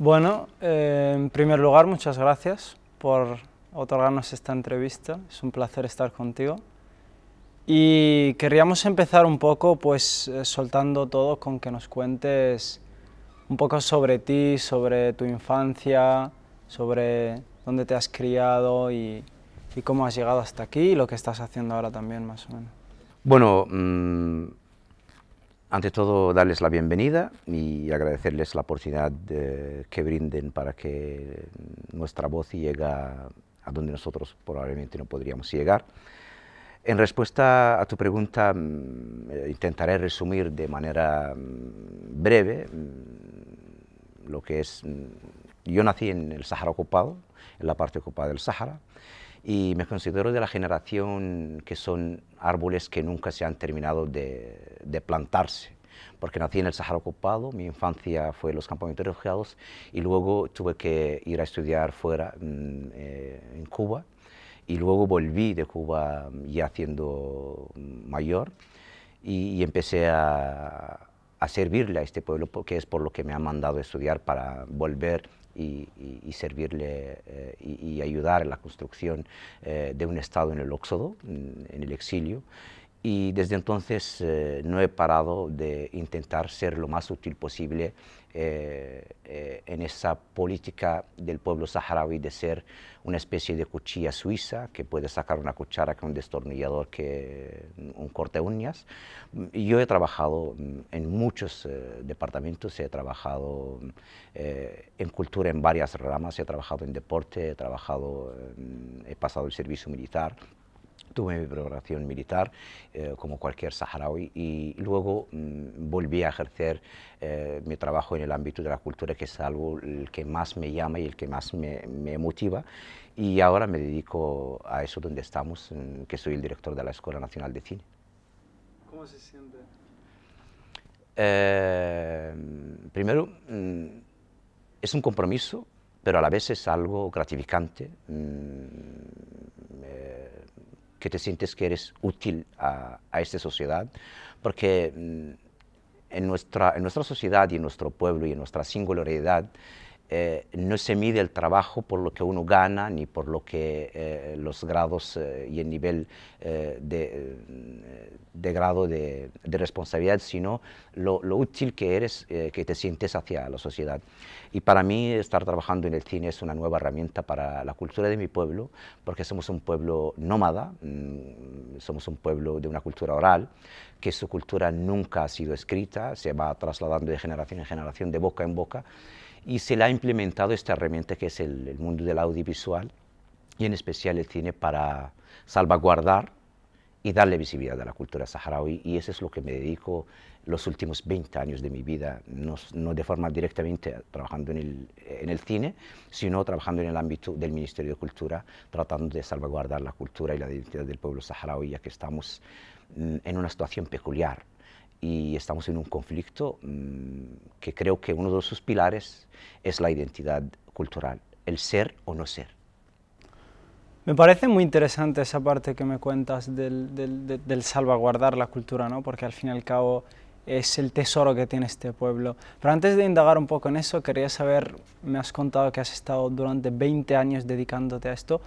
Bueno, eh, en primer lugar, muchas gracias por otorgarnos esta entrevista. Es un placer estar contigo. Y querríamos empezar un poco, pues, eh, soltando todo con que nos cuentes un poco sobre ti, sobre tu infancia, sobre dónde te has criado y, cómo has llegado hasta aquí y lo que estás haciendo ahora también, más o menos. Bueno, mm, ante todo, darles la bienvenida y agradecerles la oportunidad eh, que brinden para que nuestra voz llegue a donde nosotros probablemente no podríamos llegar. En respuesta a tu pregunta, mm, eh, intentaré resumir de manera mm, breve mm, lo que es... Yo nací en el Sahara ocupado, en la parte ocupada del Sahara, y me considero de la generación que son árboles que nunca se han terminado de, plantarse porque nací en el Sahara ocupado, mi infancia fue en los campamentos refugiados y luego tuve que ir a estudiar fuera mm, eh, en Cuba y luego volví de Cuba mm, ya siendo mm, mayor y, empecé a, a servirle a este pueblo, que es por lo que me han mandado a estudiar para volver y, servirle eh, y, ayudar a la construcción eh, de un Estado en el óxodo, en el exilio y desde entonces eh, no he parado de intentar ser lo más útil posible eh, eh, en esa política del pueblo saharaui de ser una especie de cuchilla suiza que puede sacar una cuchara con un destornillador, que un corte uñas. Yo he trabajado mm, en muchos departamentos, he trabajado en cultura en varias ramas, he trabajado en deporte, he trabajado, em, he pasado el servicio militar, Tuve mi preparación militar, eh, como cualquier saharaui, y luego mm, volví a ejercer eh, mi trabajo en el ámbito de la cultura, que es algo que más me llama y el que más me, motiva. Y ahora me dedico a eso donde estamos, que soy el director de la Escuela Nacional de Cine. ¿Cómo se siente? Eh, primero, mm, es un compromiso, pero a la vez es algo gratificante. Mm, que te sientes que eres útil a, esta sociedad, porque mm, en nuestra, en nuestra sociedad y en nuestro pueblo y en nuestra singularidad, eh, no se mide el trabajo por lo que uno gana ni por lo que eh, los grados eh, y el nivel de, grado de, responsabilidad, sino lo, útil que eres, que te sientes hacia la sociedad. Y para mí estar trabajando en el cine es una nueva herramienta para la cultura de mi pueblo, porque somos un pueblo nómada, mm, somos un pueblo de una cultura oral, que su cultura nunca ha sido escrita, se va trasladando de generación en generación, de boca en boca y se le ha implementado esta herramienta que es el, mundo del audiovisual y en especial el cine para salvaguardar y darle visibilidad a la cultura saharaui y eso es lo que me dedico los últimos 20 años de mi vida, no, de forma directamente trabajando en el, cine, sino trabajando en el ámbito del Ministerio de Cultura, tratando de salvaguardar la cultura y la identidad del pueblo saharaui, ya que estamos mm, en una situación peculiar y estamos en un conflicto mm, que creo que uno de sus pilares es la identidad cultural, el ser o no ser. Me parece muy interesante esa parte que me cuentas del, del, salvaguardar la cultura, ¿no? porque al fin y al cabo es el tesoro que tiene este pueblo. Pero antes de indagar un poco en eso, quería saber, me has contado que has estado durante 20 años dedicándote a esto,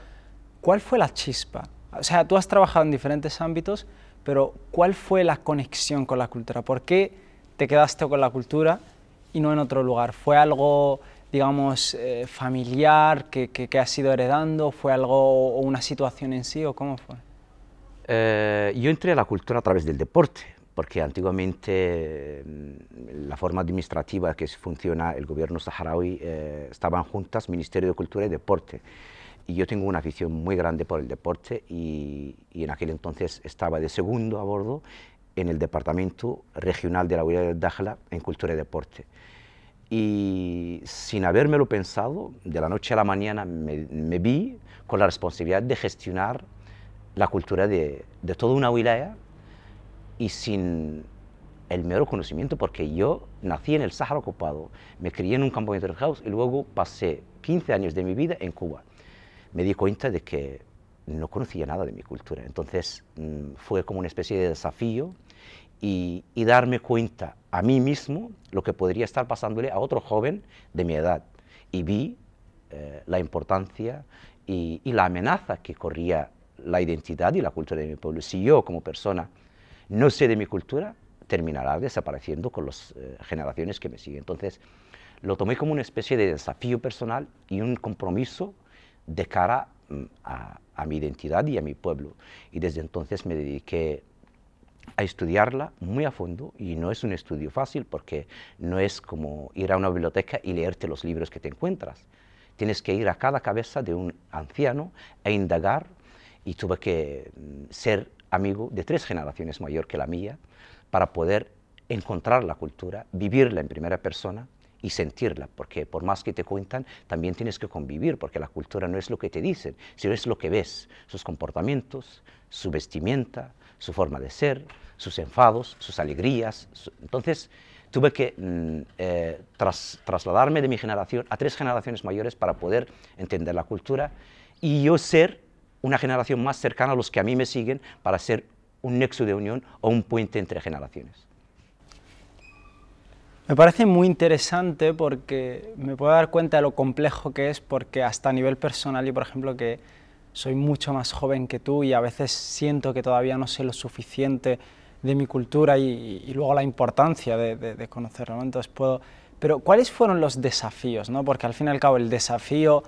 ¿cuál fue la chispa? O sea, tú has trabajado en diferentes ámbitos, pero ¿cuál fue la conexión con la cultura? ¿Por qué te quedaste con la cultura y no en otro lugar? ¿Fue algo, digamos, eh, familiar que, que, que, has ido heredando? ¿Fue algo o una situación en sí o cómo fue? Eh, yo entré a la cultura a través del deporte, porque antiguamente mm, la forma administrativa que funciona el gobierno saharaui eh, estaban juntas Ministerio de Cultura y Deporte y yo tengo una afición muy grande por el deporte y, en aquel entonces estaba de segundo a bordo en el Departamento Regional de la Unidad de Dájala en Cultura y Deporte. Y sin habérmelo pensado, de la noche a la mañana me, vi con la responsabilidad de gestionar la cultura de, de toda una wilaya y sin el mero conocimiento, porque yo nací en el Sáhara ocupado, me crié en un campo de house y luego pasé 15 años de mi vida en Cuba me di cuenta de que no conocía nada de mi cultura. Entonces mm, fue como una especie de desafío y, darme cuenta a mí mismo lo que podría estar pasándole a otro joven de mi edad. Y vi eh, la importancia y, la amenaza que corría la identidad y la cultura de mi pueblo. Si yo como persona no sé de mi cultura, terminará desapareciendo con las eh, generaciones que me siguen. Entonces lo tomé como una especie de desafío personal y un compromiso de cara mm, a, mi identidad y a mi pueblo. Y desde entonces me dediqué a estudiarla muy a fondo y no es un estudio fácil porque no es como ir a una biblioteca y leerte los libros que te encuentras. Tienes que ir a cada cabeza de un anciano e indagar y tuve que mm, ser amigo de tres generaciones mayor que la mía para poder encontrar la cultura, vivirla en primera persona y sentirla, porque por más que te cuentan, también tienes que convivir, porque la cultura no es lo que te dicen, sino es lo que ves, sus comportamientos, su vestimenta, su forma de ser, sus enfados, sus alegrías. Entonces, tuve que mm, eh, trasladarme de mi generación a tres generaciones mayores para poder entender la cultura y yo ser una generación más cercana a los que a mí me siguen para ser un nexo de unión o un puente entre generaciones. Me parece muy interesante porque me puedo dar cuenta de lo complejo que es porque hasta a nivel personal, yo por ejemplo que soy mucho más joven que tú y a veces siento que todavía no sé lo suficiente de mi cultura y, luego la importancia de, conocerlo, entonces puedo... Pero ¿cuáles fueron los desafíos? ¿no? Porque al fin y al cabo el desafío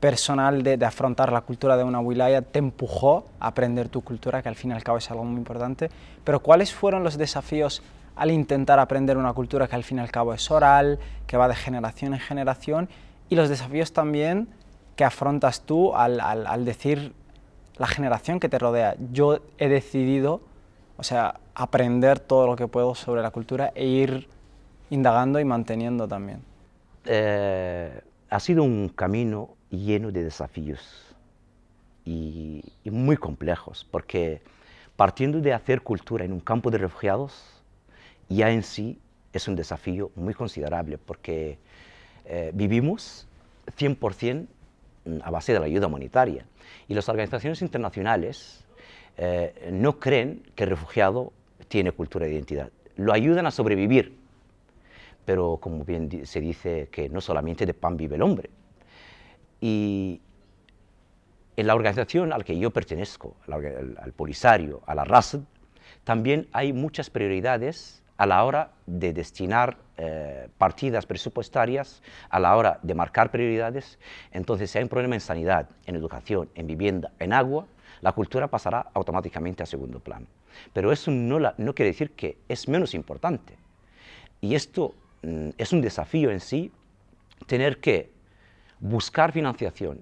personal de, de, afrontar la cultura de una wilaya te empujó a aprender tu cultura, que al fin y al cabo es algo muy importante, pero ¿cuáles fueron los desafíos al intentar aprender una cultura que al fin y al cabo es oral, que va de generación en generación, y los desafíos también que afrontas tú al, decir la generación que te rodea. Yo he decidido, o sea, aprender todo lo que puedo sobre la cultura e ir indagando y manteniendo también. Eh, ha sido un camino lleno de desafíos y muy complejos, porque partiendo de hacer cultura en un campo de refugiados, ya en sí es un desafío muy considerable porque eh, vivimos 100% mm, a base de la ayuda humanitaria y las organizaciones internacionales eh, no creen que el refugiado tiene cultura de identidad. Lo ayudan a sobrevivir, pero como bien se dice que no solamente de pan vive el hombre. Y en la organización al que yo pertenezco, al, al Polisario, a la RASD, también hay muchas prioridades a la hora de destinar eh, partidas presupuestarias, a la hora de marcar prioridades. Entonces, si hay un problema en sanidad, en educación, en vivienda, en agua, la cultura pasará automáticamente a segundo plano. Pero eso no, quiere decir que es menos importante. Y esto mm, es un desafío en sí, tener que buscar financiación,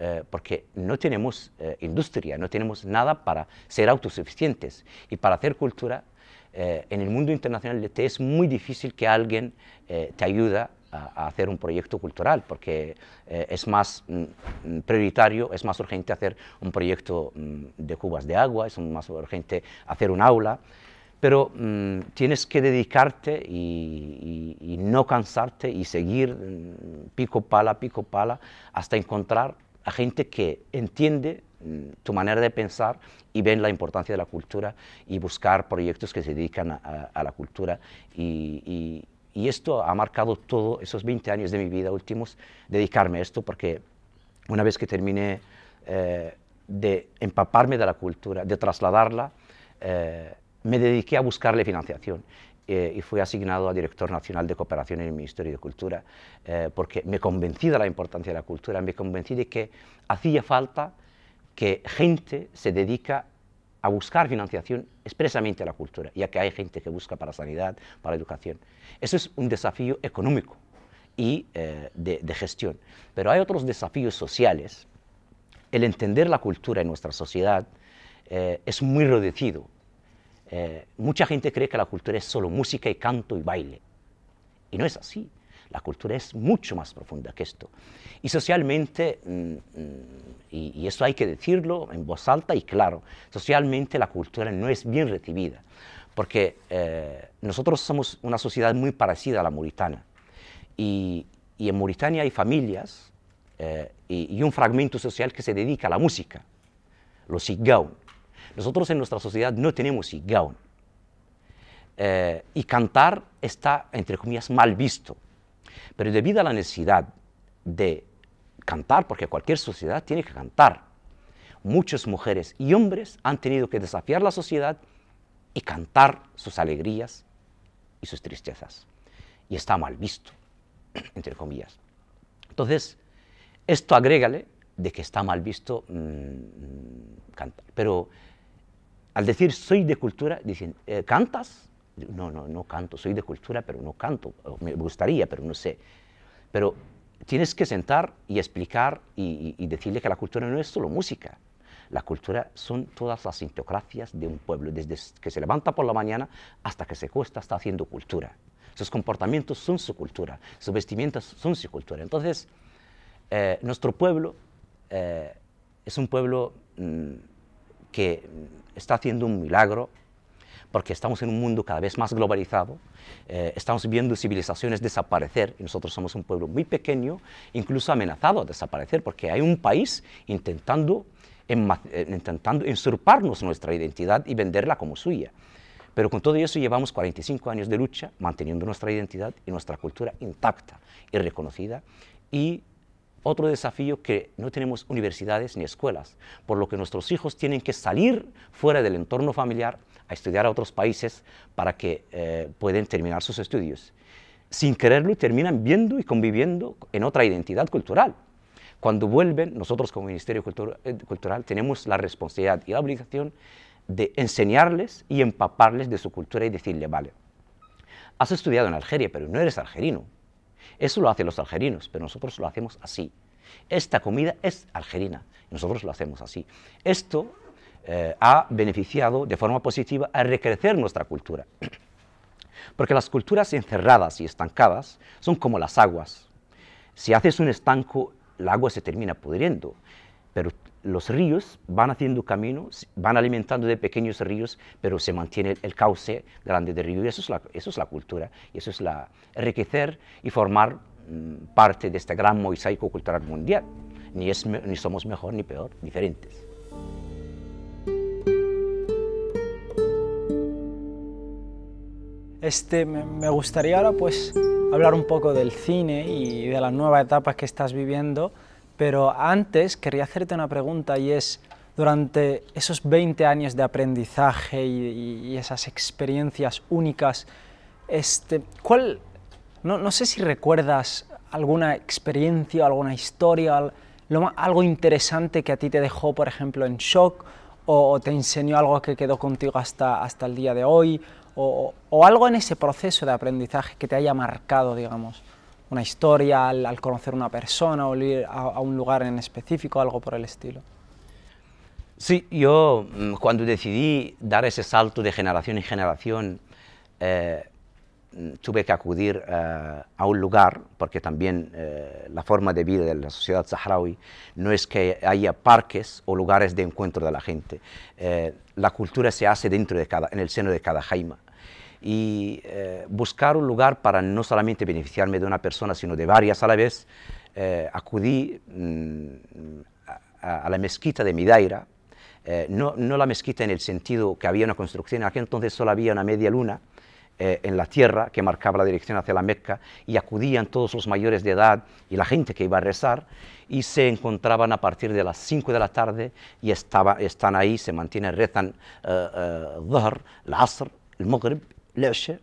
eh, porque no tenemos eh, industria, no tenemos nada para ser autosuficientes. Y para hacer cultura eh, en el mundo internacional te es muy difícil que alguien eh, te ayude a, hacer un proyecto cultural, porque eh, es más mm, mm, prioritario, es más urgente hacer un proyecto mm, de cubas de agua, es más urgente hacer un aula, pero tienes que dedicarte y, no cansarte y seguir pico pala, pico pala, hasta encontrar a gente que entiende Mm, tu manera de pensar y ven la importancia de la cultura y buscar proyectos que se dedican a, la cultura. Y, esto ha marcado todos esos 20 años de mi vida últimos, dedicarme a esto, porque una vez que terminé eh, de empaparme de la cultura, de trasladarla, eh, me dediqué a buscarle financiación eh, y fui asignado a director nacional de cooperación en el Ministerio de Cultura, porque me convencí de la importancia de la cultura, me convencí de que hacía falta que gente se dedica a buscar financiación expresamente a la cultura, ya que hay gente que busca para sanidad, para educación. Eso es un desafío económico y eh, de, gestión. Pero hay otros desafíos sociales. El entender la cultura en nuestra sociedad eh, es muy reducido. Eh, mucha gente cree que la cultura es solo música y canto y baile. Y no es así. La cultura es mucho más profunda que esto. Y socialmente, mm, mm, y, eso hay que decirlo en voz alta y claro, socialmente la cultura no es bien recibida, porque eh, nosotros somos una sociedad muy parecida a la mauritana. Y, en Mauritania hay familias eh, y, un fragmento social que se dedica a la música, los sigaun. Nosotros en nuestra sociedad no tenemos sigaun. Eh, y cantar está, entre comillas, mal visto. Pero debido a la necesidad de cantar, porque cualquier sociedad tiene que cantar, muchas mujeres y hombres han tenido que desafiar la sociedad y cantar sus alegrías y sus tristezas. Y está mal visto, entre comillas. Entonces, esto agrégale de que está mal visto mm, mm, cantar. Pero al decir soy de cultura, dicen, eh, ¿cantas? no, no, no canto, soy de cultura, pero no canto, me gustaría, pero no sé. Pero tienes que sentar y explicar y, decirle que la cultura no es solo música. La cultura son todas las sintocracias de un pueblo, desde que se levanta por la mañana hasta que se cuesta, está haciendo cultura. Sus comportamientos son su cultura, sus vestimentas son su cultura. Entonces, eh, nuestro pueblo eh, es un pueblo mm, que está haciendo un milagro porque estamos en un mundo cada vez más globalizado, eh, estamos viendo civilizaciones desaparecer, y nosotros somos un pueblo muy pequeño, incluso amenazado a desaparecer, porque hay un país intentando, eh, intentando usurparnos nuestra identidad y venderla como suya. Pero con todo eso llevamos 45 años de lucha manteniendo nuestra identidad y nuestra cultura intacta y reconocida. Y otro desafío que no tenemos universidades ni escuelas, por lo que nuestros hijos tienen que salir fuera del entorno familiar a estudiar a otros países para que eh, pueden terminar sus estudios. Sin quererlo, terminan viendo y conviviendo en otra identidad cultural. Cuando vuelven, nosotros como Ministerio eh, Cultural tenemos la responsabilidad y la obligación de enseñarles y empaparles de su cultura y decirle, vale, has estudiado en Algeria, pero no eres argelino. Eso lo hacen los argelinos, pero nosotros lo hacemos así. Esta comida es argelina, nosotros lo hacemos así. Esto eh, ha beneficiado de forma positiva a recrecer nuestra cultura. Porque las culturas encerradas y estancadas son como las aguas. Si haces un estanco, el agua se termina pudriendo, pero los ríos van haciendo camino, van alimentando de pequeños ríos, pero se mantiene el cauce grande del río. Y eso es la, cultura, y eso es la enriquecer y formar mm, parte de este gran mosaico cultural mundial. ni somos mejor ni peor, diferentes. Este, me gustaría ahora pues, hablar un poco del cine y de las nuevas etapas que estás viviendo, pero antes quería hacerte una pregunta y es, durante esos 20 años de aprendizaje y, esas experiencias únicas, este, ¿cuál, no, sé si recuerdas alguna experiencia, alguna historia, algo interesante que a ti te dejó, por ejemplo, en shock o, te enseñó algo que quedó contigo hasta, hasta el día de hoy, o, algo en ese proceso de aprendizaje que te haya marcado, digamos, una historia al, conocer una persona o ir a, un lugar en específico, algo por el estilo. Sí, yo mm, cuando decidí dar ese salto de generación en generación, eh, tuve que acudir eh, a un lugar, porque también eh, la forma de vida de la sociedad saharaui no es que haya parques o lugares de encuentro de la gente. la cultura se hace dentro de cada, en el seno de cada jaima y eh, buscar un lugar para no solamente beneficiarme de una persona, sino de varias a la vez, eh, acudí mm, a, la mezquita de Midaira, eh, no, no, la mezquita en el sentido que había una construcción, en aquel entonces solo había una media luna en la tierra que marcaba la dirección hacia la Mecca, y acudían todos los mayores de edad y la gente que iba a rezar y se encontraban a partir de las 5 de la tarde y estaba, están ahí, se mantienen, rezan el Asr, el Maghrib Leche,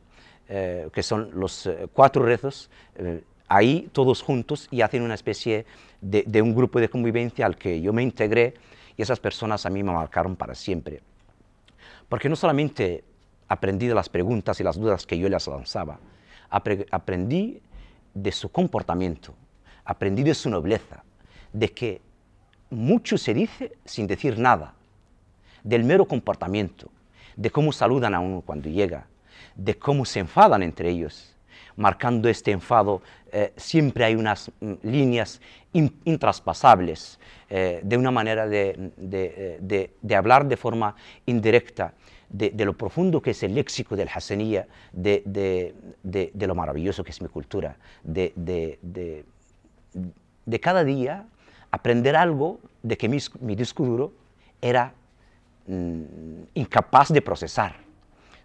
eh, que son los eh, cuatro rezos, eh, ahí todos juntos y hacen una especie de, de, un grupo de convivencia al que yo me integré y esas personas a mí me marcaron para siempre. Porque no solamente aprendí de las preguntas y las dudas que yo les lanzaba, aprendí de su comportamiento, aprendí de su nobleza, de que mucho se dice sin decir nada, del mero comportamiento, de cómo saludan a uno cuando llega, de cómo se enfadan entre ellos. Marcando este enfado, eh, siempre hay unas mm, líneas intraspasables, eh, de una manera eh, de, hablar de forma indirecta de, lo profundo que es el léxico del hasanía, de, lo maravilloso que es mi cultura, de, cada día aprender algo de que mi, mi disco era mm, incapaz de procesar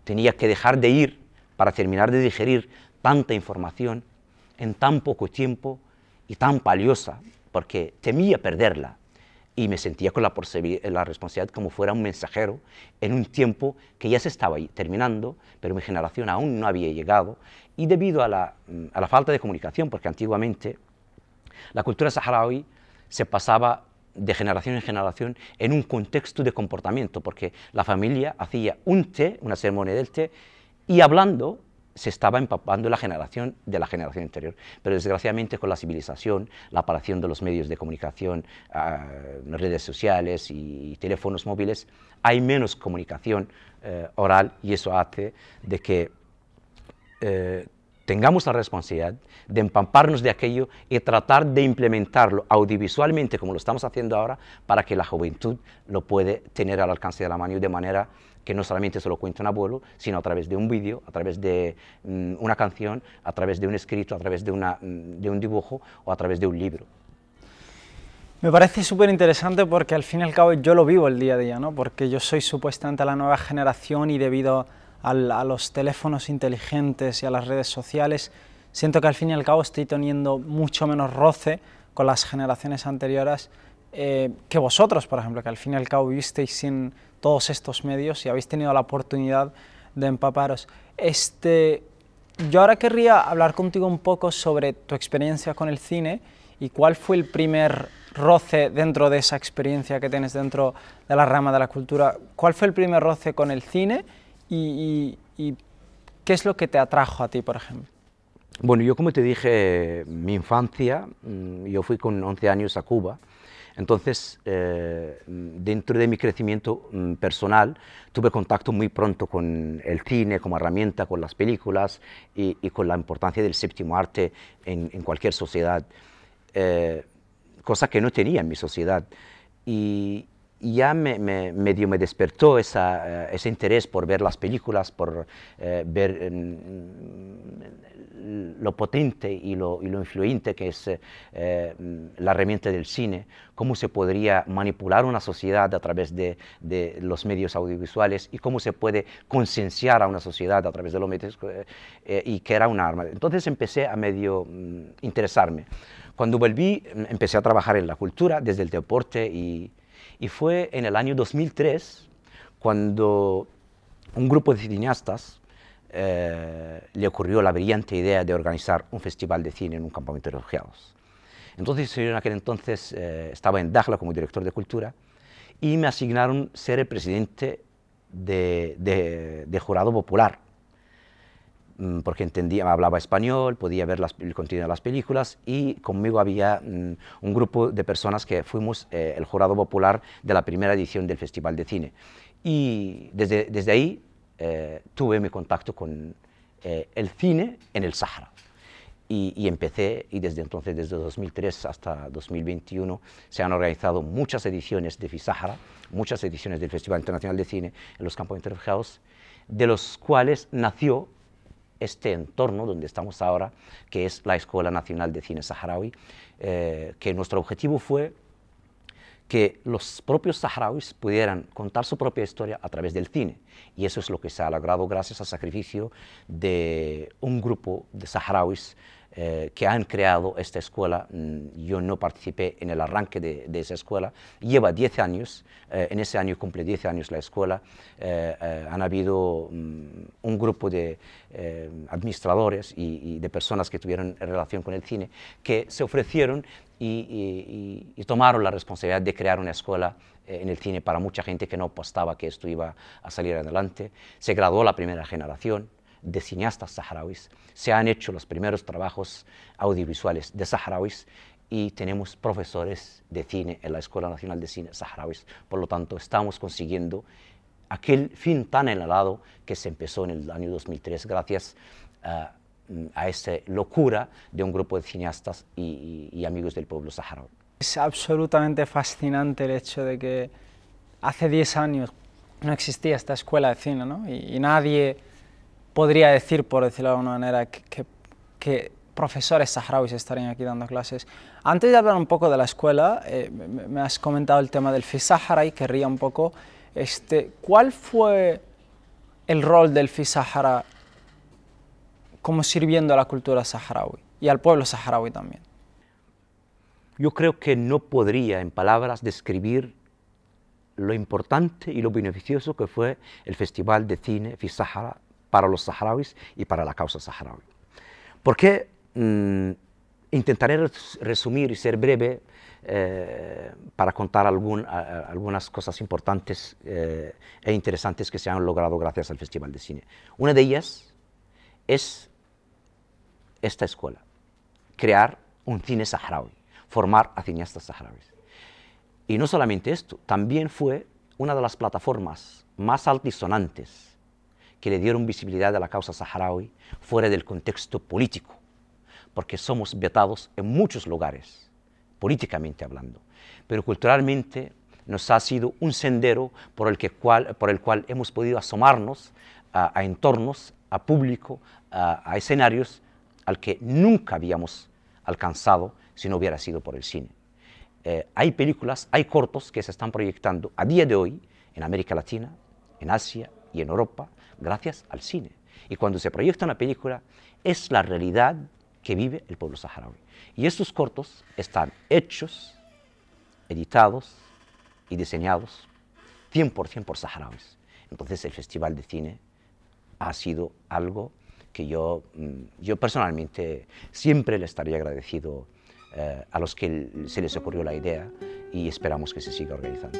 tenía que dejar de ir para terminar de digerir tanta información en tan poco tiempo y tan valiosa, porque temía perderla y me sentía con la, eh, la responsabilidad como fuera un mensajero en un tiempo que ya se estaba terminando, pero mi generación aún no había llegado y debido a la, mm, a la falta de comunicación, porque antiguamente la cultura saharaui se pasaba de generación en generación en un contexto de comportamiento, porque la familia hacía un té, una ceremonia del té, y hablando se estaba empapando la generación de la generación anterior. Pero desgraciadamente con la civilización, la aparición de los medios de comunicación, ah, redes sociales y, teléfonos móviles, hay menos comunicación eh, oral y eso hace de que eh, tengamos la responsabilidad de empamparnos de aquello y tratar de implementarlo audiovisualmente como lo estamos haciendo ahora para que la juventud lo puede tener al alcance de la mano y de manera que no solamente se lo cuente un abuelo, sino a través de un vídeo, a través de mm, una canción, a través de un escrito, a través mm, de, un dibujo o a través de un libro. Me parece súper interesante porque al fin y al cabo yo lo vivo el día a día, ¿no? porque yo soy supuestamente la nueva generación y debido a a los teléfonos inteligentes y a las redes sociales, siento que al fin y al cabo estoy teniendo mucho menos roce con las generaciones anteriores eh, que vosotros, por ejemplo, que al fin y al cabo vivisteis sin todos estos medios y habéis tenido la oportunidad de empaparos. Este, yo ahora querría hablar contigo un poco sobre tu experiencia con el cine y cuál fue el primer roce dentro de esa experiencia que tienes dentro de la rama de la cultura. ¿Cuál fue el primer roce con el cine y, qué es lo que te atrajo a ti, por ejemplo? Bueno, yo como te dije, mi infancia, mm, yo fui con 11 años a Cuba, entonces eh, dentro de mi crecimiento mm, personal tuve contacto muy pronto con el cine como herramienta, con las películas y, con la importancia del séptimo arte en, cualquier sociedad, eh, cosa que no tenía en mi sociedad. Y, ya me, me, medio me despertó eh, ese interés por ver las películas, por eh, ver mm, mm, lo potente y lo, y lo, influyente que es eh, mm, la herramienta del cine, cómo se podría manipular una sociedad a través de, los medios audiovisuales y cómo se puede concienciar a una sociedad a través de los medios y que era un arma. Entonces empecé a medio interesarme. Cuando volví, empecé a trabajar en la cultura, desde el deporte y y fue en el año 2003 cuando un grupo de cineastas eh, le ocurrió la brillante idea de organizar un festival de cine en un campamento de refugiados. Entonces yo en aquel entonces eh, estaba en Dakhla como director de cultura y me asignaron ser el presidente de, de jurado popular Mm, porque entendía, hablaba español, podía ver el contenido de las películas y conmigo había mm, un grupo de personas que fuimos eh, el jurado popular de la primera edición del Festival de Cine. Y desde, desde ahí eh, tuve mi contacto con eh, el cine en el Sahara. Y, empecé, y desde entonces, desde 2003 hasta 2021, se han organizado muchas ediciones de FISAHARA, muchas ediciones del Festival Internacional de Cine en los campos de de los cuales nació este entorno donde estamos ahora, que es la Escuela Nacional de Cine Saharaui, eh, que nuestro objetivo fue que los propios saharauis pudieran contar su propia historia a través del cine. Y eso es lo que se ha logrado gracias al sacrificio de un grupo de saharauis eh, que han creado esta escuela. Mm, yo no participé en el arranque de, esa escuela. Lleva 10 años, eh, en ese año cumple 10 años la escuela. Eh, han habido mm, un grupo de administradores y, de personas que tuvieron relación con el cine que se ofrecieron y, tomaron la responsabilidad de crear una escuela en el cine para mucha gente que no apostaba que esto iba a salir adelante. Se graduó la primera generación, de cineastas saharauis. Se han hecho los primeros trabajos audiovisuales de saharauis y tenemos profesores de cine en la Escuela Nacional de Cine saharauis. Por lo tanto, estamos consiguiendo aquel fin tan enalado que se empezó en el año 2003 gracias ah, mm, a... esa locura de un grupo de cineastas y, amigos del pueblo saharaui. Es absolutamente fascinante el hecho de que hace 10 años no existía esta escuela de cine y nadie podría decir, por decirlo de alguna manera, que, profesores saharauis estarían aquí dando clases. Antes de hablar un poco de la escuela, eh, me, has comentado el tema del Fisahara y querría un poco, este, ¿cuál fue el rol del Fisahara como sirviendo a la cultura saharaui y al pueblo saharaui también? Yo creo que no podría en palabras describir lo importante y lo beneficioso que fue el Festival de Cine Fisahara para los saharauis y para la causa saharaui. ¿Por qué? Mm, intentaré resumir y ser breve eh, para contar algunas cosas importantes eh, e interesantes que se han logrado gracias al Festival de Cine. Una de ellas es esta escuela, crear un cine saharaui, formar a cineastas saharauis. Y no solamente esto, también fue una de las plataformas más altisonantes que le dieron visibilidad a la causa saharaui fuera del contexto político, porque somos vetados en muchos lugares, políticamente hablando, pero culturalmente nos ha sido un sendero por el, que cual, por el cual hemos podido asomarnos a, entornos, a público, a, escenarios al que nunca habíamos alcanzado si no hubiera sido por el cine. Eh, hay películas, hay cortos que se están proyectando a día de hoy en América Latina, en Asia y en Europa, gracias al cine. Y cuando se proyecta una película, es la realidad que vive el pueblo saharaui. Y estos cortos están hechos, editados y diseñados 100% por saharauis. Entonces el Festival de Cine ha sido algo que yo, mm, personalmente siempre le estaría agradecido eh, a los que se les ocurrió la idea y esperamos que se siga organizando.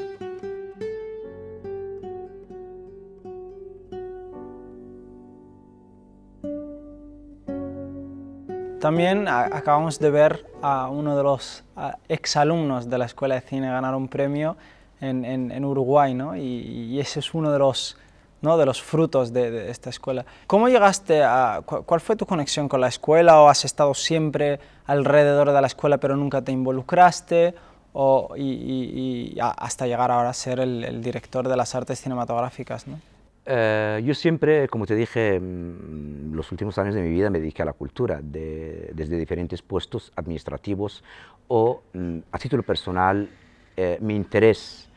También acabamos de ver a uno de los exalumnos de la Escuela de Cine ganar un premio en, Uruguay, ¿no? Y, ese es uno de los, de los frutos de, esta escuela. ¿Cómo llegaste a...? ¿Cuál fue tu conexión con la escuela? ¿O has estado siempre alrededor de la escuela pero nunca te involucraste? O, y, hasta llegar ahora a ser el, el director de las artes cinematográficas, ¿no? Eh, yo siempre, como te dije, mm, los últimos años de mi vida me dediqué a la cultura, desde diferentes puestos administrativos o mm, a título personal, eh, mi interés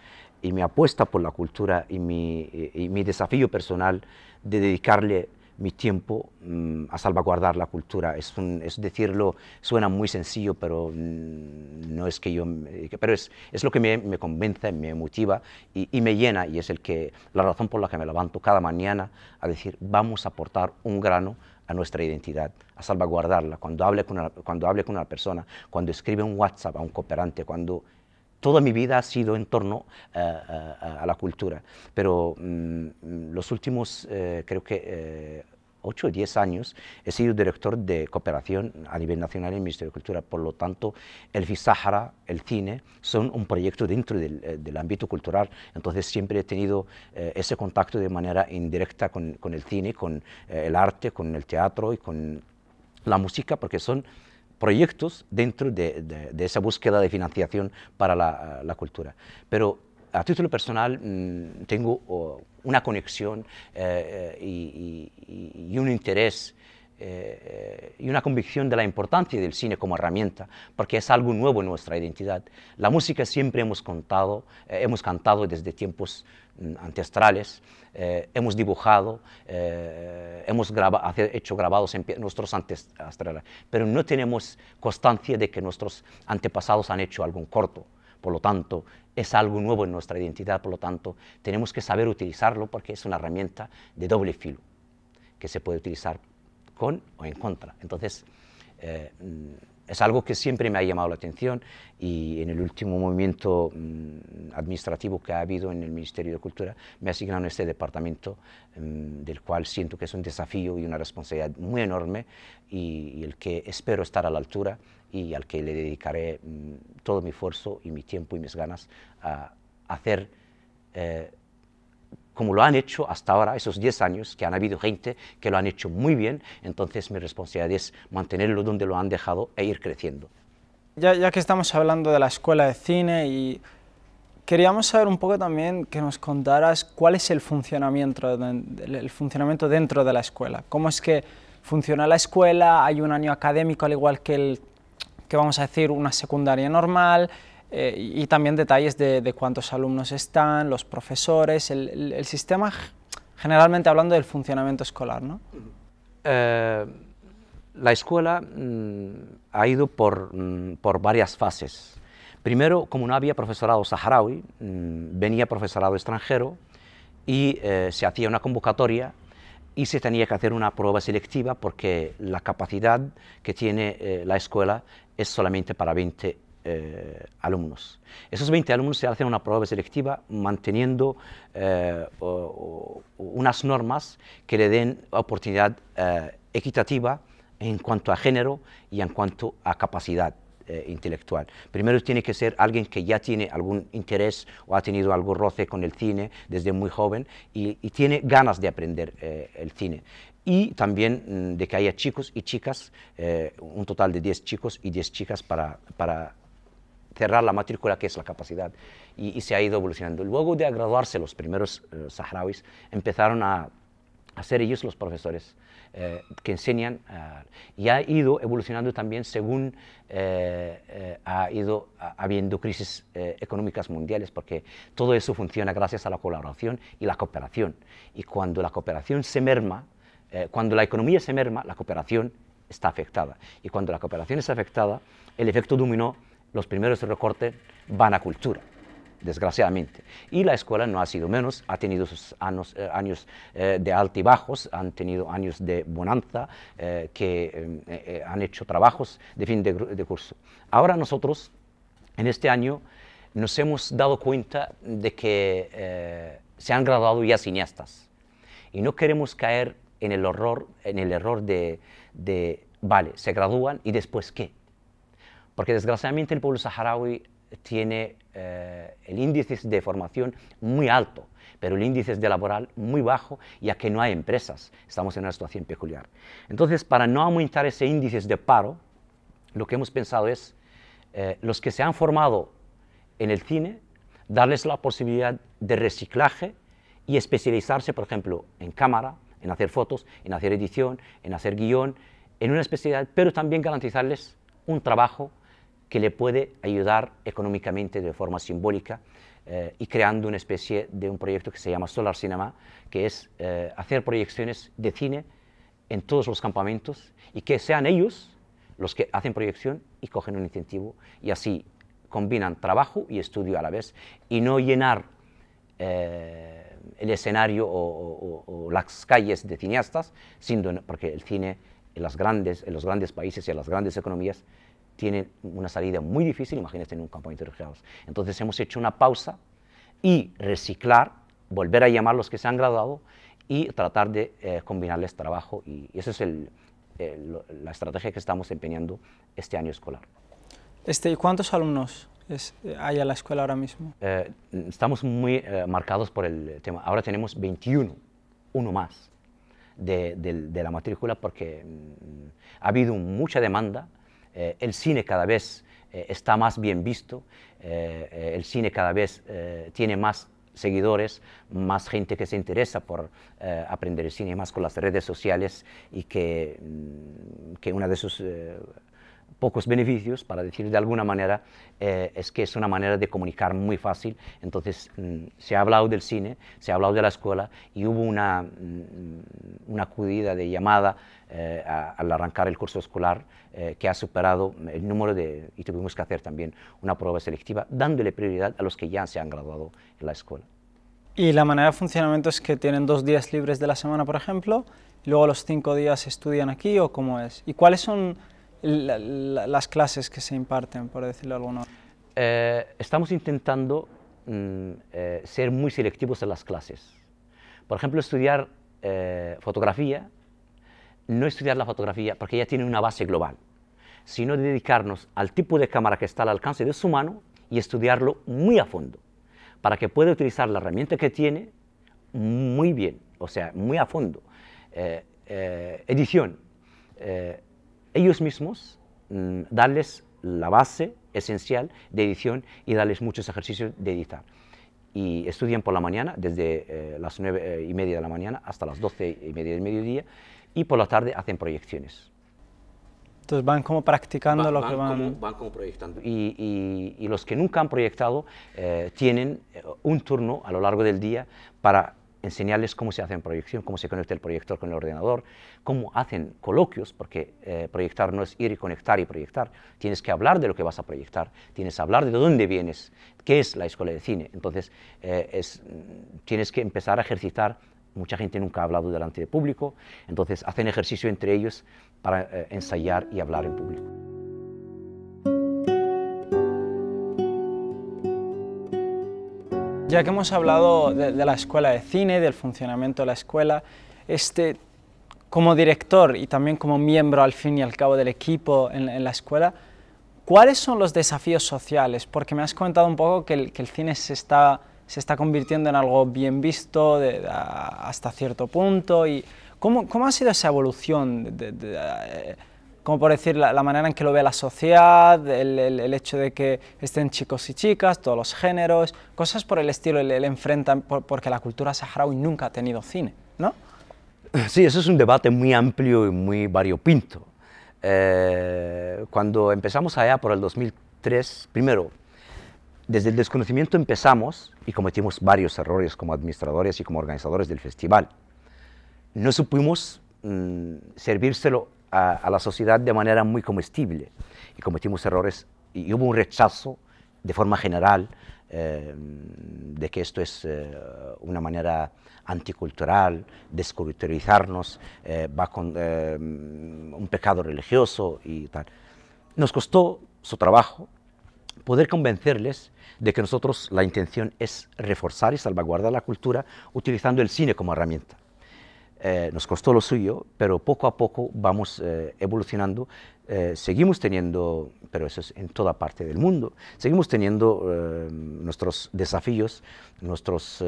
y mi apuesta por la cultura y mi, y mi desafío personal de dedicarle mi tiempo mm, a salvaguardar la cultura. Es, decirlo, suena muy sencillo, pero mm, no es que yo, pero es, es lo que me, convence, me motiva y, me llena y es el que, la razón por la que me levanto cada mañana a decir, vamos a aportar un grano a nuestra identidad, a salvaguardarla. Cuando hable con cuando hable con una persona, cuando escribe un WhatsApp a un cooperante, cuando toda mi vida ha sido en torno eh, eh, a, la cultura, pero mm, los últimos, eh, creo que... 8 o 10 años he sido director de cooperación a nivel nacional en el Ministerio de Cultura. Por lo tanto, el Fisahara, el cine, son un proyecto dentro del, ámbito cultural. Entonces, siempre he tenido ese contacto de manera indirecta con, el cine, con el arte, con el teatro y con la música, porque son proyectos dentro de, esa búsqueda de financiación para la, cultura. Pero a título personal mm, tengo oh, una conexión eh, eh, y, un interés eh, y una convicción de la importancia del cine como herramienta, porque es algo nuevo en nuestra identidad. La música siempre hemos, contado, eh, hemos cantado desde tiempos mm, ancestrales, eh, hemos dibujado, hemos hecho grabados en nuestros ancestrales, pero no tenemos constancia de que nuestros antepasados han hecho algún corto. Por lo tanto, es algo nuevo en nuestra identidad, por lo tanto, tenemos que saber utilizarlo porque es una herramienta de doble filo que se puede utilizar con o en contra. Entonces, eh, es algo que siempre me ha llamado la atención y en el último movimiento mm, administrativo que ha habido en el Ministerio de Cultura me asignaron este departamento mm, del cual siento que es un desafío y una responsabilidad muy enorme y, el que espero estar a la altura y al que le dedicaré mm, todo mi esfuerzo y mi tiempo y mis ganas a hacer eh, como lo han hecho hasta ahora, esos 10 años, que han habido gente que lo han hecho muy bien, entonces mi responsabilidad es mantenerlo donde lo han dejado e ir creciendo. Ya, que estamos hablando de la escuela de cine y queríamos saber un poco también que nos contaras cuál es el funcionamiento, el funcionamiento dentro de la escuela. ¿Cómo es que funciona la escuela? ¿Hay un año académico al igual que el que vamos a decir una secundaria normal? Eh, y también detalles de, cuántos alumnos están, los profesores, el, sistema, generalmente hablando del funcionamiento escolar. ¿no? Eh, la escuela mm, ha ido por, mm, por, varias fases. Primero, como no había profesorado saharaui, mm, venía profesorado extranjero y eh, se hacía una convocatoria y se tenía que hacer una prueba selectiva porque la capacidad que tiene la escuela es solamente para 20 eh, alumnos. Esos 20 alumnos se hacen una prueba selectiva manteniendo eh, unas normas que le den oportunidad eh, equitativa en cuanto a género y en cuanto a capacidad. intelectual. Primero tiene que ser alguien que ya tiene algún interés o ha tenido algún roce con el cine desde muy joven y, tiene ganas de aprender el cine y también mm, de que haya chicos y chicas, un total de 10 chicos y 10 chicas para, para cerrar la matrícula, que es la capacidad, y, se ha ido evolucionando. Luego de graduarse los primeros eh, saharauis, empezaron a, ser ellos los profesores eh, que enseñan, eh, y ha ido evolucionando también según ha ido habiendo crisis económicas mundiales, porque todo eso funciona gracias a la colaboración y la cooperación. Y cuando la cooperación se merma, cuando la economía se merma, la cooperación está afectada. Y cuando la cooperación es afectada, el efecto dominó los primeros recorte van a cultura, desgraciadamente. Y la escuela no ha sido menos, ha tenido sus eh, años, eh, de altibajos, han tenido años de bonanza, eh, que han hecho trabajos de fin de, curso. Ahora nosotros, en este año, nos hemos dado cuenta de que se han graduado ya cineastas. Y no queremos caer en el horror, en el error de, vale, se gradúan y después qué porque desgraciadamente el pueblo saharaui tiene eh, el índice de formación muy alto, pero el índice de laboral muy bajo, ya que no hay empresas. Estamos en una situación peculiar. Entonces, para no aumentar ese índice de paro, lo que hemos pensado es, eh, los que se han formado en el cine, darles la posibilidad de reciclaje y especializarse, por ejemplo, en cámara, en hacer fotos, en hacer edición, en hacer guión, en una especialidad, pero también garantizarles un trabajo que le puede ayudar económicamente de forma simbólica eh, y creando una especie de un proyecto que se llama Solar Cinema, que es eh, hacer proyecciones de cine en todos los campamentos y que sean ellos los que hacen proyección y cogen un incentivo y así combinan trabajo y estudio a la vez y no llenar eh, el escenario o, las calles de cineastas, sino porque el cine en, en los grandes países y en las grandes economías tiene una salida muy difícil, imagínense en un campo de refugiados. Entonces hemos hecho una pausa y reciclar, volver a llamar los que se han graduado y tratar de eh, combinarles trabajo y, esa es el, eh, la estrategia que estamos empeñando este año escolar. Este, ¿Y cuántos alumnos eh, hay a la escuela ahora mismo? estamos muy marcados por el tema. Ahora tenemos 21, uno más de, la matrícula porque mm, ha habido mucha demanda eh, el cine cada vez eh, está más bien visto, eh, el cine cada vez tiene más seguidores, más gente que se interesa por aprender el cine, más con las redes sociales y que, mm, que uno de sus pocos beneficios, para decir de alguna manera, es que es una manera de comunicar muy fácil. Entonces, mm, se ha hablado del cine, se ha hablado de la escuela y hubo una mm, acudida de llamada eh, al arrancar el curso escolar eh, que ha superado el número de, y tuvimos que hacer también una prueba selectiva, dándole prioridad a los que ya se han graduado en la escuela. Y la manera de funcionamiento es que tienen dos días libres de la semana, por ejemplo, y luego los cinco días estudian aquí o cómo es. ¿Y cuáles son las clases que se imparten, por decirlo alguno? Eh, estamos intentando mm, eh, ser muy selectivos en las clases. Por ejemplo, estudiar fotografía no estudiar la fotografía porque ya tiene una base global, sino dedicarnos al tipo de cámara que está al alcance de su mano y estudiarlo muy a fondo, para que pueda utilizar la herramienta que tiene muy bien, o sea, muy a fondo. Eh, eh, edición, eh, ellos mismos, mm, darles la base esencial de edición y darles muchos ejercicios de editar y estudian por la mañana, desde las nueve y media de la mañana hasta las doce y media del mediodía, y por la tarde hacen proyecciones. Entonces van como practicando lo que van... van como proyectando. Y, los que nunca han proyectado eh, tienen eh, un turno a lo largo del día para enseñarles cómo se hace en proyección, cómo se conecta el proyector con el ordenador, cómo hacen coloquios, porque eh, proyectar no es ir y conectar y proyectar, tienes que hablar de lo que vas a proyectar, tienes que hablar de dónde vienes, qué es la escuela de cine, entonces tienes que empezar a ejercitar mucha gente nunca ha hablado delante de público, entonces hacen ejercicio entre ellos para eh, ensayar y hablar en público. Ya que hemos hablado de, la escuela de cine, del funcionamiento de la escuela, este, como director y también como miembro al fin y al cabo del equipo en, la escuela, ¿cuáles son los desafíos sociales? Porque me has comentado un poco que el cine se está se está convirtiendo en algo bien visto hasta cierto punto. Y ¿cómo, ¿Cómo ha sido esa evolución? Eh, como por decir, la, manera en que lo ve la sociedad, el, el, hecho de que estén chicos y chicas, todos los géneros, cosas por el estilo, el, enfrentan porque la cultura saharaui nunca ha tenido cine, ¿no? Sí, eso es un debate muy amplio y muy variopinto. Eh, cuando empezamos allá por el 2003, primero, desde el desconocimiento empezamos y cometimos varios errores como administradores y como organizadores del festival. No supimos mm, servírselo a, la sociedad de manera muy comestible y cometimos errores y hubo un rechazo de forma general eh, de que esto es eh, una manera anticultural, desculturizarnos, eh, va con un pecado religioso y tal. Nos costó su trabajo, poder convencerles de que nosotros la intención es reforzar y salvaguardar la cultura utilizando el cine como herramienta. Eh, nos costó lo suyo, pero poco a poco vamos eh, evolucionando. Eh, seguimos teniendo, pero eso es en toda parte del mundo, seguimos teniendo nuestros desafíos, nuestros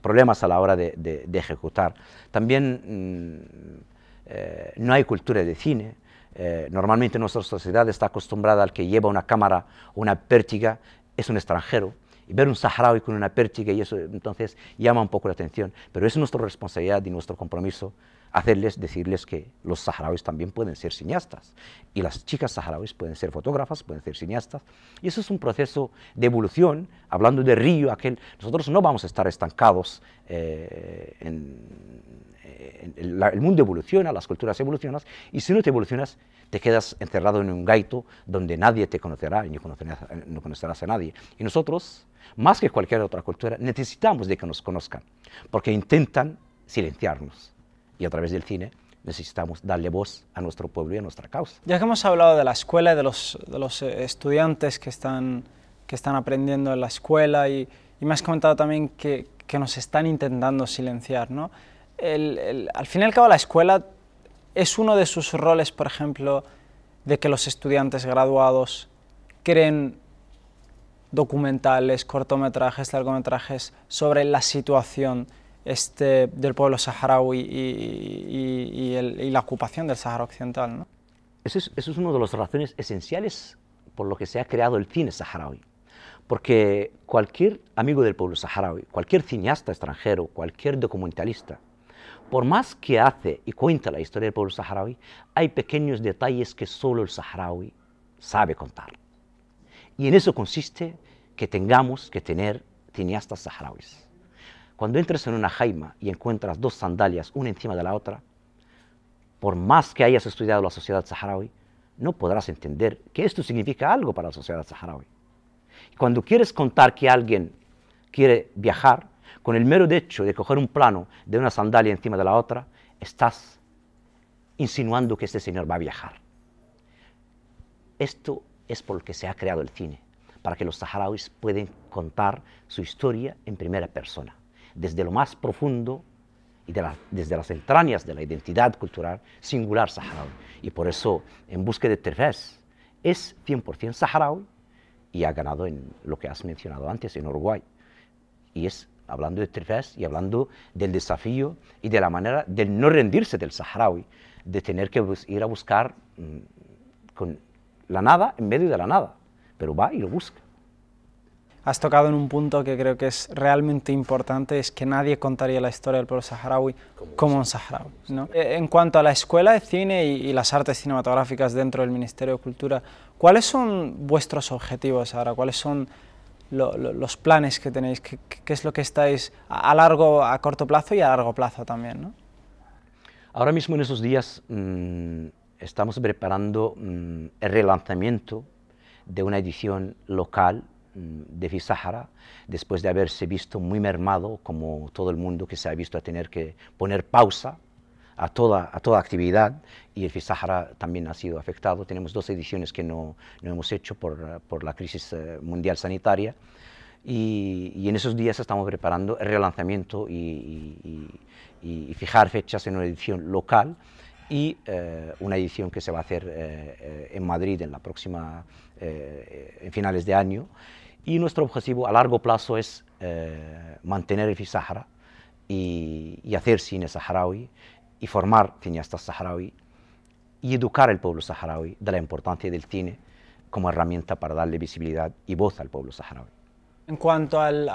problemas a la hora de ejecutar. También mm, no hay cultura de cine, eh, normalmente nuestra sociedad está acostumbrada al que lleva una cámara, una pértiga, es un extranjero. Y ver un saharaui con una pértiga y eso entonces llama un poco la atención. Pero es nuestra responsabilidad y nuestro compromiso hacerles decirles que los saharauis también pueden ser cineastas y las chicas saharauis pueden ser fotógrafas, pueden ser cineastas. Y eso es un proceso de evolución, hablando de Río, aquel, nosotros no vamos a estar estancados eh, eh, el mundo evoluciona, las culturas evolucionan y si no te evolucionas te quedas encerrado en un gaito donde nadie te conocerá y no conocerás, eh, no conocerás a nadie. Y nosotros, más que cualquier otra cultura, necesitamos de que nos conozcan, porque intentan silenciarnos y a través del cine necesitamos darle voz a nuestro pueblo y a nuestra causa. Ya que hemos hablado de la escuela y de los, de los eh, estudiantes que están, que están aprendiendo en la escuela y, me has comentado también que, que, nos están intentando silenciar, ¿no? El, al fin y al cabo la escuela es uno de sus roles, por ejemplo, de que los estudiantes graduados creen documentales, cortometrajes, largometrajes sobre la situación este, del pueblo saharaui y, la ocupación del Sahara Occidental. ¿no? Eso, es, es una de las razones esenciales por lo que se ha creado el cine saharaui. Porque cualquier amigo del pueblo saharaui, cualquier cineasta extranjero, cualquier documentalista, por más que hace y cuenta la historia del pueblo saharaui, hay pequeños detalles que solo el saharaui sabe contar. Y en eso consiste que tengamos que tener cineastas saharauis. Cuando entres en una jaima y encuentras dos sandalias una encima de la otra, por más que hayas estudiado la sociedad saharaui, no podrás entender que esto significa algo para la sociedad saharaui. Cuando quieres contar que alguien quiere viajar, con el mero hecho de coger un plano de una sandalia encima de la otra, estás insinuando que este señor va a viajar. Esto es por lo que se ha creado el cine, para que los saharauis pueden contar su historia en primera persona desde lo más profundo y desde las entrañas de la identidad cultural singular saharaui. Y por eso En Búsqueda de Terfés es 100% saharaui y ha ganado en lo que has mencionado antes, en Uruguay. Y es hablando de Terfés y hablando del desafío y de la manera de no rendirse del saharaui, de tener que ir a buscar mm, con la nada en medio de la nada, pero va y lo busca has tocado en un punto que creo que es realmente importante, es que nadie contaría la historia del pueblo saharaui como un saharaui. Eh, en cuanto a la Escuela de Cine y, las artes cinematográficas dentro del Ministerio de Cultura, ¿cuáles son vuestros objetivos ahora? ¿Cuáles son los planes que tenéis? ¿Qué, es lo que estáis a, largo, a corto plazo y a largo plazo también? Ahora mismo en esos días mm, estamos preparando mm, el relanzamiento de una edición local Mm, de Fisahara, después de haberse visto muy mermado, como todo el mundo que se ha visto a tener que poner pausa a toda, a toda actividad, y el Fisahara también ha sido afectado. Tenemos dos ediciones que no, no hemos hecho por, la crisis eh, mundial sanitaria, y, en esos días estamos preparando el relanzamiento y, fijar fechas en una edición local y eh, una edición que se va a hacer eh, en Madrid en la próxima en finales de año y nuestro objetivo a largo plazo es eh, mantener el FISAHARA y, hacer cine saharaui y formar cineastas saharaui y educar al pueblo saharaui de la importancia del cine como herramienta para darle visibilidad y voz al pueblo saharaui. En cuanto al,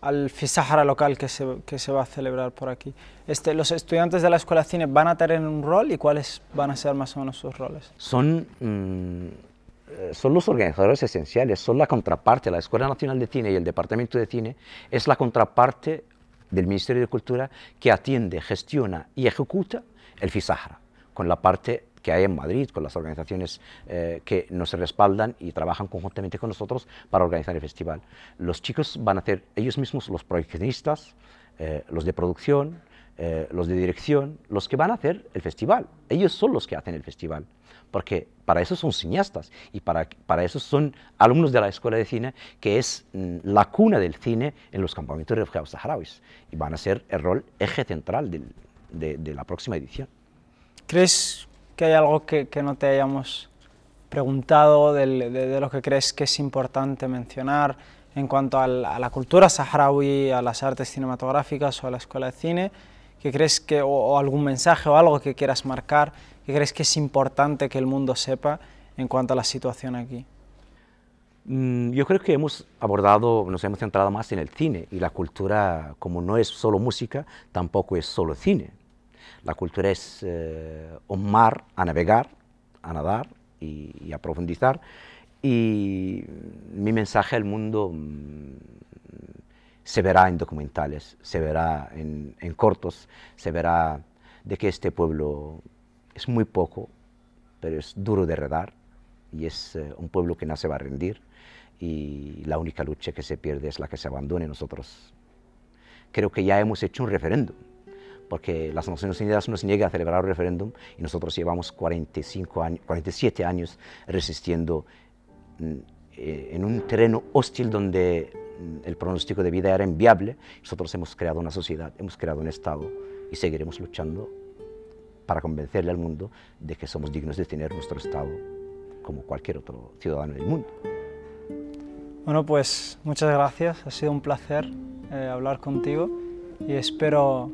al Fisahara local que se, va a celebrar por aquí. Este, ¿Los estudiantes de la Escuela de Cine van a tener un rol y cuáles van a ser más o menos sus roles? Son mm, eh, son los organizadores esenciales, son la contraparte. La Escuela Nacional de Cine y el Departamento de Cine es la contraparte del Ministerio de Cultura que atiende, gestiona y ejecuta el FISAHRA, con la parte que hay en Madrid, con las organizaciones eh, que nos respaldan y trabajan conjuntamente con nosotros para organizar el festival. Los chicos van a ser ellos mismos los proyeccionistas, eh, los de producción, eh, los de dirección, los que van a hacer el festival. Ellos son los que hacen el festival, porque para eso son cineastas y para, para eso son alumnos de la Escuela de Cine, que es mm, la cuna del cine en los campamentos de refugiados saharauis, y van a ser el rol eje central de, la próxima edición. ¿Crees que hay algo que, no te hayamos preguntado de, lo que crees que es importante mencionar? en cuanto a la cultura saharaui, a las artes cinematográficas o a la escuela de cine, ¿Qué crees que, o, algún mensaje o algo que quieras marcar, que crees que es importante que el mundo sepa en cuanto a la situación aquí? Mm, yo creo que hemos abordado, nos hemos centrado más en el cine y la cultura, como no es solo música, tampoco es solo cine. La cultura es eh, un mar a navegar, a nadar y, y, a profundizar. Y mi mensaje al mundo mm, se verá en documentales, se verá en, cortos, se verá de que este pueblo es muy poco, pero es duro de redar y es eh, un pueblo que no se va a rendir y la única lucha que se pierde es la que se abandone nosotros. Creo que ya hemos hecho un referéndum, porque las Naciones Unidas nos niega a celebrar un referéndum y nosotros llevamos 45 años, 47 años resistiendo mm, eh, en un terreno hostil donde el pronóstico de vida era inviable, nosotros hemos creado una sociedad, hemos creado un Estado y seguiremos luchando para convencerle al mundo de que somos dignos de tener nuestro Estado como cualquier otro ciudadano del mundo. Bueno, pues muchas gracias, ha sido un placer eh, hablar contigo y espero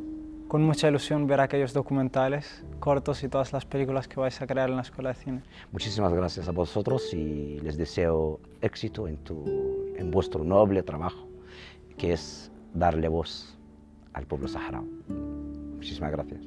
con mucha ilusión ver aquellos documentales cortos y todas las películas que vais a crear en la Escuela de Cine. Muchísimas gracias a vosotros y les deseo éxito en, tu, en vuestro noble trabajo, que es darle voz al pueblo saharaui. Muchísimas gracias.